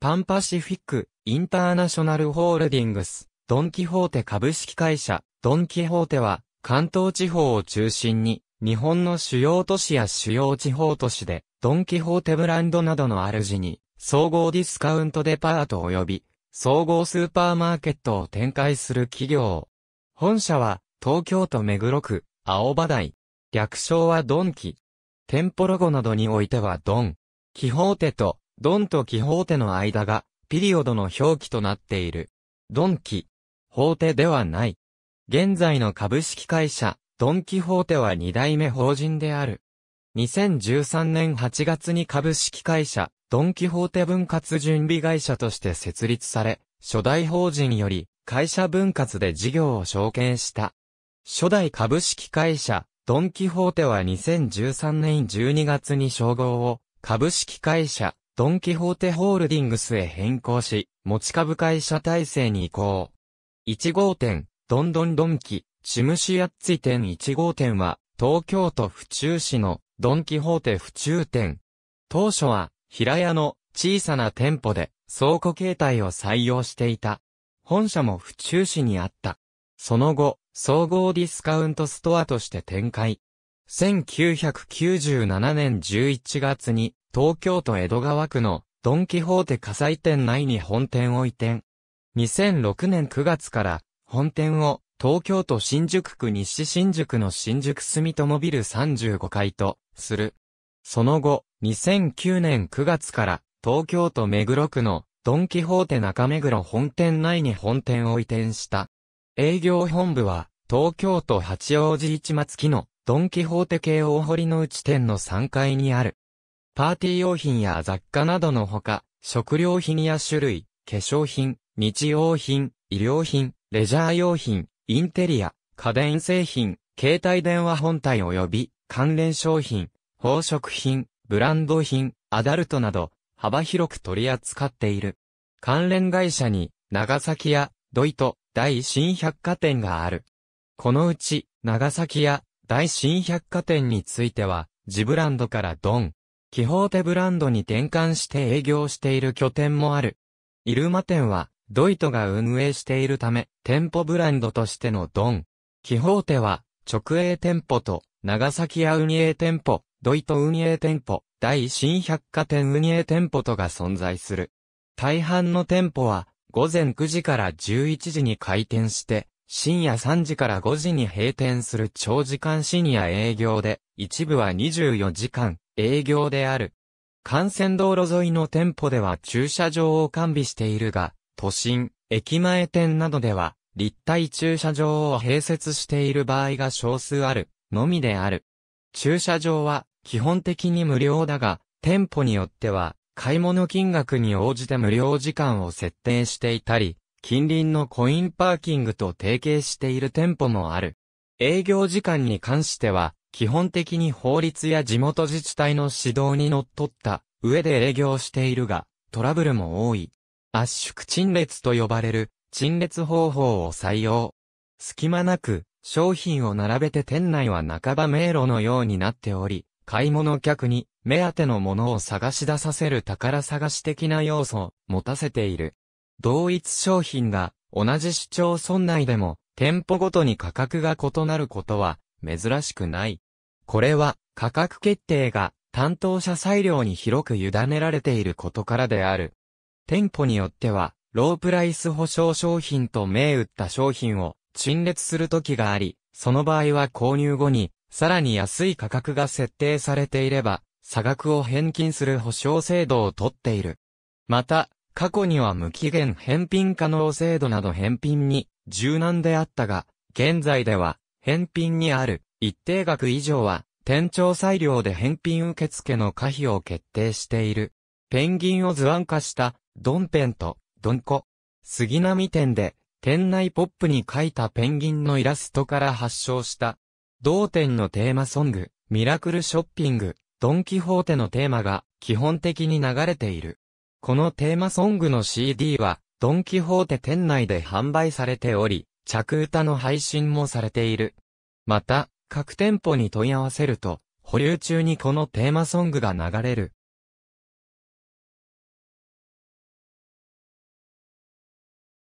パンパシフィック、インターナショナルホールディングス、ドンキホーテ株式会社、ドンキホーテは、関東地方を中心に、日本の主要都市や主要地方都市で、ドンキホーテブランドなどの主に、総合ディスカウントデパート及び、総合スーパーマーケットを展開する企業。本社は、東京都目黒区、青葉台。略称はドンキ。店舗ロゴなどにおいてはドン。キホーテとドンとキホーテの間が、ピリオドの表記となっている。ドンキ、ホーテではない。現在の株式会社、ドンキホーテは2代目法人である。2013年8月に株式会社、ドンキホーテ分割準備会社として設立され、初代法人より、会社分割で事業を承継した。初代株式会社、ドンキホーテは2013年12月に称号を、株式会社、ドン・キホーテホールディングスへ変更し、持ち株会社体制に移行。1号店、ドンドンドンキ、チムシアッツィ店1号店は、東京都府中市のドン・キホーテ府中店。当初は、平屋の小さな店舗で倉庫形態を採用していた。本社も府中市にあった。その後、総合ディスカウントストアとして展開。1997年11月に東京都江戸川区のドンキホーテ火災店内に本店を移転。2006年9月から本店を東京都新宿区西新宿の新宿住友ビル35階とする。その後、2009年9月から東京都目黒区のドンキホーテ中目黒本店内に本店を移転した。営業本部は東京都八王子市松木のドンキホーテ京大堀の内店の3階にある。パーティー用品や雑貨などのほか、食料品や種類、化粧品、日用品、医療品、レジャー用品、インテリア、家電製品、携帯電話本体及び関連商品、宝飾品、ブランド品、アダルトなど幅広く取り扱っている。関連会社に長崎屋、ドイト、大新百貨店がある。このうち長崎屋、大新百貨店については、ジブランドからドン、キホーテブランドに転換して営業している拠点もある。イルマ店は、ドイトが運営しているため、店舗ブランドとしてのドン。キホーテは、直営店舗と、長崎屋運営店舗、ドイト運営店舗、大新百貨店運営店舗とが存在する。大半の店舗は、午前9時から11時に開店して、深夜3時から5時に閉店する長時間深夜営業で、一部は24時間、営業である。幹線道路沿いの店舗では駐車場を完備しているが、都心、駅前店などでは、立体駐車場を併設している場合が少数ある、のみである。駐車場は、基本的に無料だが、店舗によっては、買い物金額に応じて無料時間を設定していたり、近隣のコインパーキングと提携している店舗もある。営業時間に関しては、基本的に法律や地元自治体の指導にのっとった上で営業しているが、トラブルも多い。圧縮陳列と呼ばれる陳列方法を採用。隙間なく商品を並べて店内は半ば迷路のようになっており、買い物客に目当てのものを探し出させる宝探し的な要素を持たせている。同一商品が同じ市町村内でも店舗ごとに価格が異なることは珍しくない。これは、価格決定が担当者裁量に広く委ねられていることからである。店舗によっては、ロープライス保証商品と銘打った商品を陳列する時があり、その場合は購入後に、さらに安い価格が設定されていれば、差額を返金する保証制度をとっている。また、過去には無期限返品可能制度など返品に柔軟であったが、現在では返品にある一定額以上は、店長裁量で返品受付の可否を決定している。ペンギンを図案化した、ドンペンと、ドンコ。杉並店で、店内ポップに描いたペンギンのイラストから発祥した。同店のテーマソング、ミラクルショッピング、ドンキホーテのテーマが基本的に流れている。このテーマソングの CD は、ドンキホーテ店内で販売されており、着歌の配信もされている。また、各店舗に問い合わせると、保留中にこのテーマソングが流れる。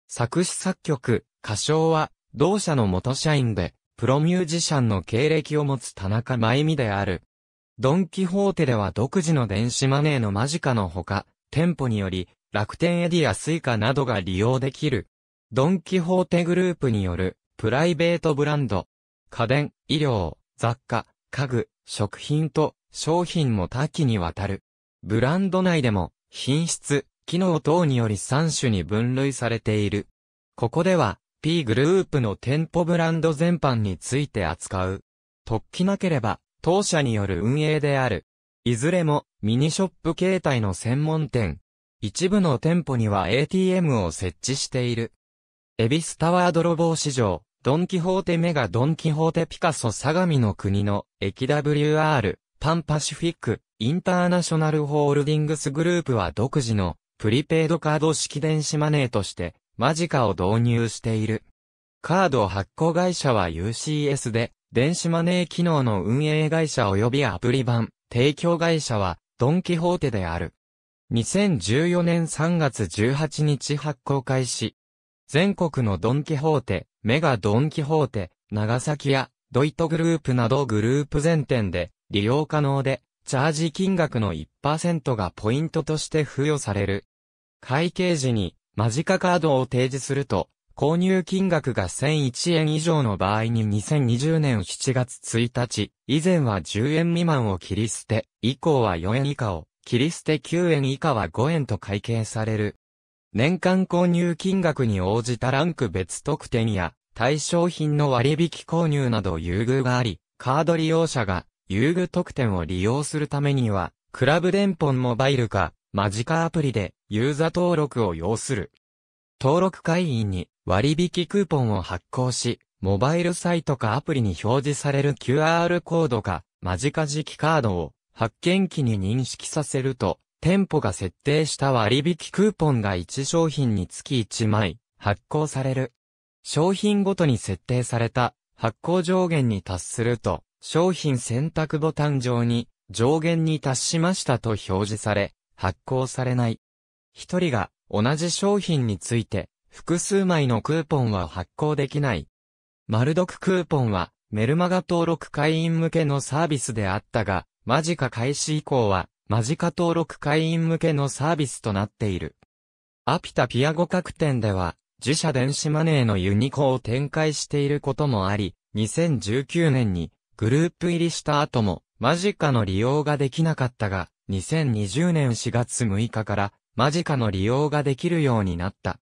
作詞作曲、歌唱は、同社の元社員で、プロミュージシャンの経歴を持つ田中真由美である。ドンキホーテでは独自の電子マネーの間近のほか、店舗により、楽天エディアスイカなどが利用できる。ドン・キホーテグループによるプライベートブランド、家電、医療、雑貨、家具、食品と商品も多岐にわたる。ブランド内でも品質、機能等により3種に分類されている。ここでは P グループの店舗ブランド全般について扱う。特記なければ当社による運営である。いずれもミニショップ形態の専門店。一部の店舗には ATM を設置している。エビスタワー泥棒市場、ドンキホーテメガドンキホーテピカソ相模の国の、駅 WR、パンパシフィック、インターナショナルホールディングスグループは独自の、プリペイドカード式電子マネーとして、マジカを導入している。カード発行会社は UCS で、電子マネー機能の運営会社及びアプリ版、提供会社は、ドンキホーテである。2014年3月18日発行開始、全国のドンキホーテ、メガドンキホーテ、長崎やドイトグループなどグループ全店で利用可能で、チャージ金額の1%がポイントとして付与される。会計時にマジカカードを提示すると、購入金額が1001円以上の場合に2020年7月1日、以前は10円未満を切り捨て、以降は4円以下を、切り捨て9円以下は5円と会計される。年間購入金額に応じたランク別特典や対象品の割引購入など優遇があり、カード利用者が優遇特典を利用するためには、クラブ電本モバイルか、マジカアプリでユーザ登録を要する。登録会員に割引クーポンを発行し、モバイルサイトかアプリに表示される QR コードか、マジカ磁気カードを発見機に認識させると、店舗が設定した割引クーポンが1商品につき1枚発行される。商品ごとに設定された発行上限に達すると、商品選択ボタン上に上限に達しましたと表示され、発行されない。一人が同じ商品について複数枚のクーポンは発行できない。丸読クーポンはメルマガ登録会員向けのサービスであったが、マジか開始以降は間近登録会員向けのサービスとなっている。アピタピアゴ各店では、自社電子マネーのユニコを展開していることもあり、2019年にグループ入りした後も、マジカの利用ができなかったが、2020年4月6日からマジカの利用ができるようになった。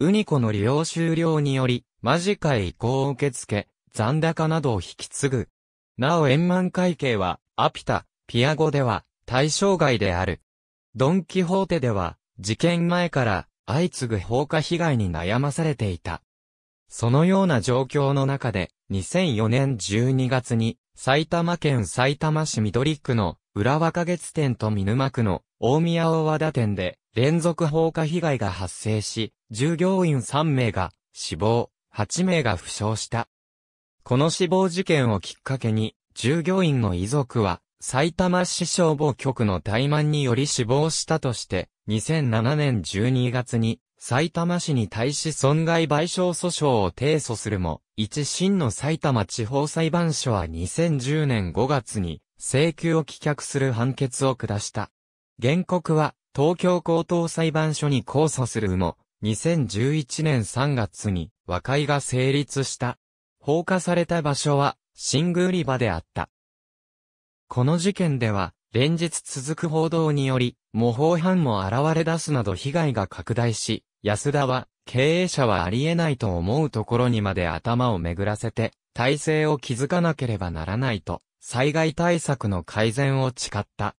ウニコの利用終了により、マジカへ移行を受け付け、残高などを引き継ぐ。なお円満会計は、アピタ、ピアゴでは、対象外である。ドン・キホーテでは、事件前から相次ぐ放火被害に悩まされていた。そのような状況の中で、2004年12月に、埼玉県埼玉市緑区の浦和花月店と見沼区の大宮大和田店で連続放火被害が発生し、従業員3名が死亡、8名が負傷した。この死亡事件をきっかけに、従業員の遺族は埼玉市消防局の怠慢により死亡したとして、2007年12月に、埼玉市に対し損害賠償訴訟を提訴するも、一審の埼玉地方裁判所は2010年5月に、請求を棄却する判決を下した。原告は、東京高等裁判所に控訴するも、2011年3月に和解が成立した。放火された場所は、新宮売り場であった。この事件では、連日続く報道により、模倣犯も現れ出すなど被害が拡大し、安田は、経営者はありえないと思うところにまで頭を巡らせて、体制を築かなければならないと、災害対策の改善を誓った。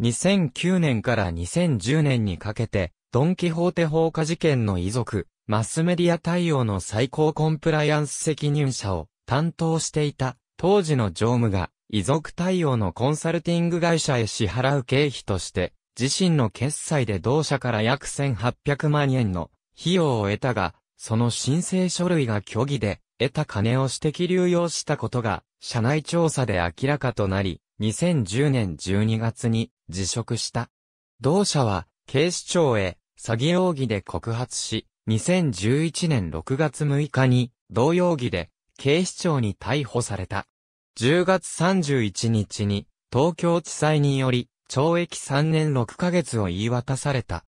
2009年から2010年にかけて、ドンキホーテ放火事件の遺族、マスメディア対応の最高コンプライアンス責任者を担当していた当時の常務が遺族対応のコンサルティング会社へ支払う経費として、自身の決済で同社から約1800万円の費用を得たが、その申請書類が虚偽で、得た金を私的流用したことが、社内調査で明らかとなり、2010年12月に辞職した。同社は、警視庁へ詐欺容疑で告発し、2011年6月6日に、同容疑で警視庁に逮捕された。10月31日に東京地裁により懲役3年6ヶ月を言い渡された。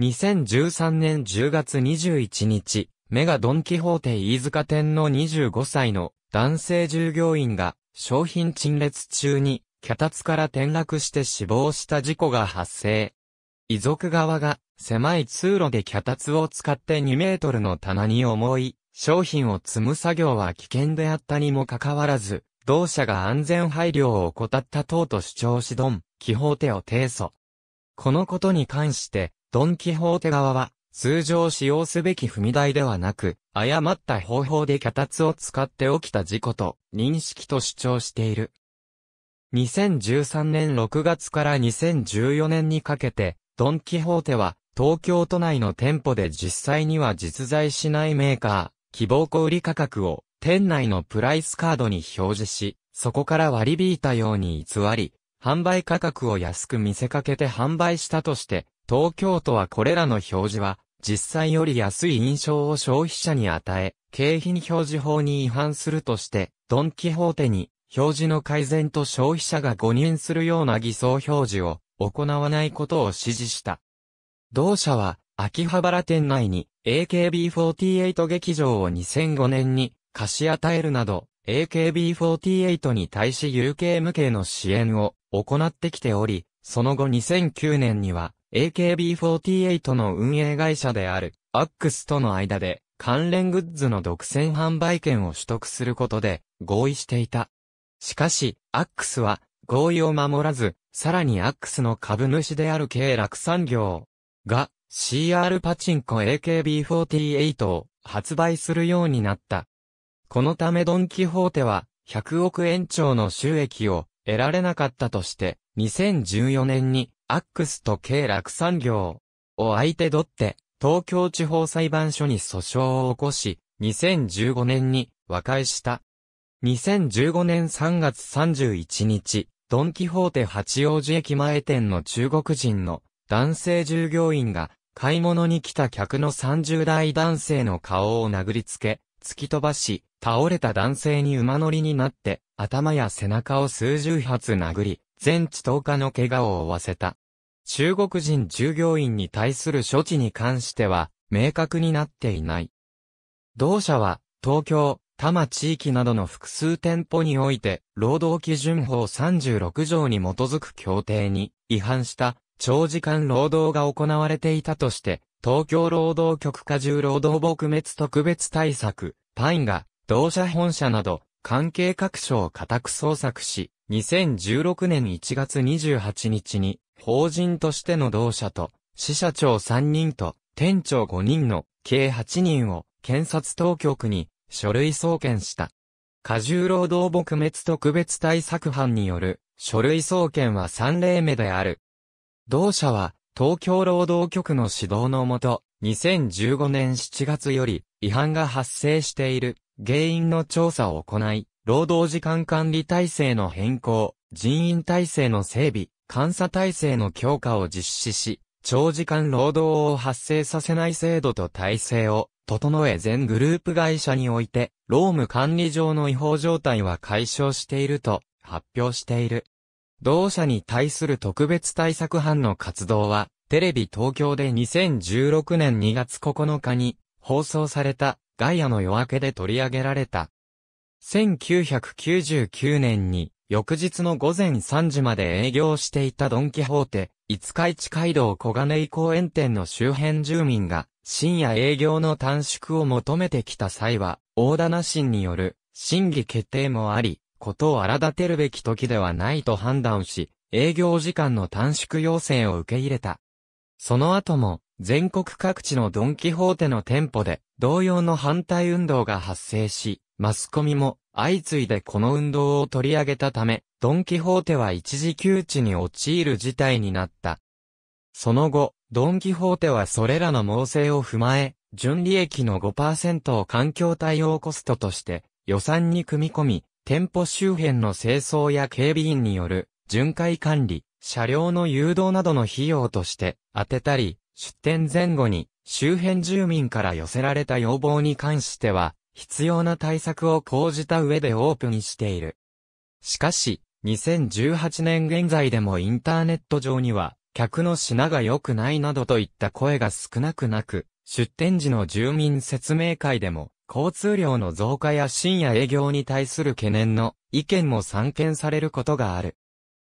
2013年10月21日、メガドンキホーテ飯塚店の25歳の男性従業員が商品陳列中に脚立から転落して死亡した事故が発生。遺族側が狭い通路で脚立を使って2メートルの棚に重い商品を積む作業は危険であったにもかかわらず、同社が安全配慮を怠った等と主張しドン・キホーテを提訴。このことに関して、ドン・キホーテ側は、通常使用すべき踏み台ではなく、誤った方法で脚立を使って起きた事故と認識と主張している。2013年6月から2014年にかけて、ドン・キホーテは、東京都内の店舗で実際には実在しないメーカー、希望小売価格を店内のプライスカードに表示し、そこから割り引いたように偽り、販売価格を安く見せかけて販売したとして、東京都はこれらの表示は、実際より安い印象を消費者に与え、景品表示法に違反するとして、ドンキホーテに、表示の改善と消費者が誤認するような偽装表示を行わないことを指示した。同社は、秋葉原店内に AKB48 劇場を2005年に貸し与えるなど、AKB48 に対し UK 向けの支援を行ってきており、その後2009年には AKB48 の運営会社であるアックスとの間で関連グッズの独占販売権を取得することで合意していた。しかし、アックスは合意を守らず、さらにアックスの株主である経楽産業が CR パチンコ AKB48 を発売するようになったこのためドンキホーテは、100億円超の収益を得られなかったとして、2014年に、アックスと経落産業を相手取って、東京地方裁判所に訴訟を起こし、2015年に和解した。2015年3月31日、ドンキホーテ八王子駅前店の中国人の男性従業員が買い物に来た客の30代男性の顔を殴りつけ、突き飛ばし、倒れた男性に馬乗りになって、頭や背中を数十発殴り、全治10日の怪我を負わせた。中国人従業員に対する処置に関しては、明確になっていない。同社は、東京、多摩地域などの複数店舗において、労働基準法36条に基づく協定に違反した長時間労働が行われていたとして、東京労働局過重労働撲滅特別対策、パインが、同社本社など、関係各所を家宅捜索し、2016年1月28日に、法人としての同社と、支社長3人と、店長5人の、計8人を、検察当局に、書類送検した。過重労働撲滅特別対策班による、書類送検は3例目である。同社は、東京労働局の指導のもと、2015年7月より違反が発生している原因の調査を行い、労働時間管理体制の変更、人員体制の整備、監査体制の強化を実施し、長時間労働を発生させない制度と体制を整え全グループ会社において、労務管理上の違法状態は解消していると発表している。同社に対する特別対策班の活動は、テレビ東京で2016年2月9日に放送されたガイアの夜明けで取り上げられた。1999年に翌日の午前3時まで営業していたドンキホーテ、五日市街道小金井公園店の周辺住民が深夜営業の短縮を求めてきた際は、大棚審による審議決定もあり、ことを荒立てるべき時ではないと判断し、営業時間の短縮要請を受け入れた。その後も、全国各地のドン・キホーテの店舗で、同様の反対運動が発生し、マスコミも相次いでこの運動を取り上げたため、ドン・キホーテは一時休地に陥る事態になった。その後、ドン・キホーテはそれらの猛省を踏まえ、純利益の5%を環境対応コストとして予算に組み込み、店舗周辺の清掃や警備員による巡回管理、車両の誘導などの費用として当てたり、出店前後に周辺住民から寄せられた要望に関しては、必要な対策を講じた上でオープンしている。しかし、2018年現在でもインターネット上には、客の品が良くないなどといった声が少なくなく、出店時の住民説明会でも、交通量の増加や深夜営業に対する懸念の意見も散見されることがある。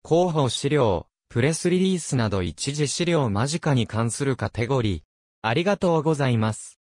広報資料、プレスリリースなど一時資料間近に関するカテゴリー。ありがとうございます。